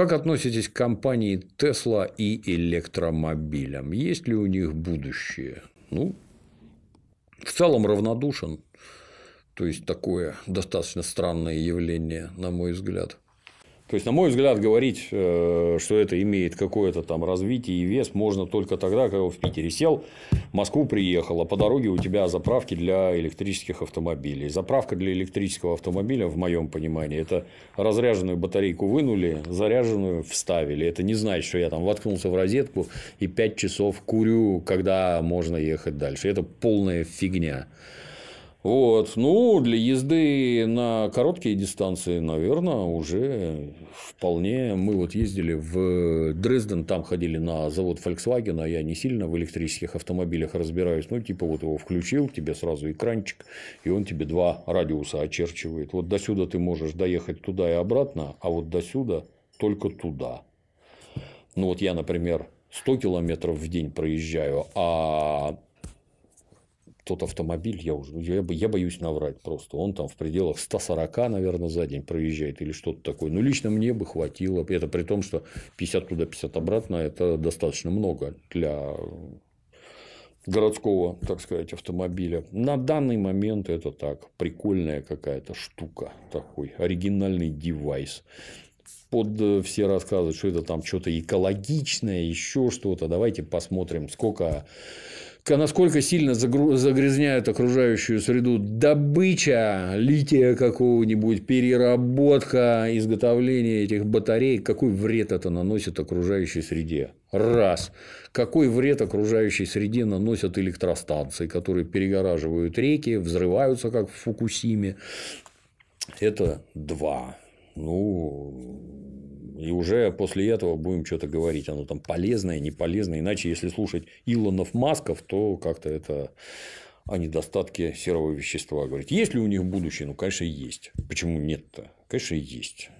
Как относитесь к компании Tesla и электромобилям? Есть ли у них будущее? Ну, в целом равнодушен. То есть такое достаточно странное явление, на мой взгляд. То есть, на мой взгляд, говорить, э, что это имеет какое-то там развитие и вес, можно только тогда, когда в Питере сел, в Москву приехал, а по дороге у тебя заправки для электрических автомобилей. Заправка для электрического автомобиля, в моем понимании, это разряженную батарейку вынули, заряженную вставили. Это не значит, что я там воткнулся в розетку и 5 часов курю, когда можно ехать дальше. Это полная фигня. Вот. Ну, для езды на короткие дистанции, наверное, уже вполне. Мы вот ездили в Дрезден, там ходили на завод Volkswagen, а я не сильно в электрических автомобилях разбираюсь. Ну, типа, вот его включил, тебе сразу экранчик, и он тебе два радиуса очерчивает. Вот до сюда ты можешь доехать туда и обратно, а вот до сюда только туда. Ну, вот я, например, 100 километров в день проезжаю, а тот автомобиль, я уже я, я боюсь наврать просто. Он там в пределах 140, наверное, за день проезжает или что-то такое. ну лично мне бы хватило. Это при том, что 50 туда, 50 обратно – это достаточно много для городского, так сказать, автомобиля. На данный момент это так, прикольная какая-то штука, такой оригинальный девайс под э, все рассказывают, что это там что-то экологичное, еще что-то. Давайте посмотрим, сколько насколько сильно загрязняют окружающую среду добыча лития какого-нибудь, переработка, изготовление этих батарей, какой вред это наносит окружающей среде? Раз. Какой вред окружающей среде наносят электростанции, которые перегораживают реки, взрываются, как в Фукусиме? Это два. Ну, и уже после этого будем что-то говорить. Оно там полезное, не полезное. Иначе, если слушать Илонов Масков, то как-то это о недостатке серого вещества говорить. Есть ли у них будущее? Ну, конечно, есть. Почему нет-то? Конечно, есть.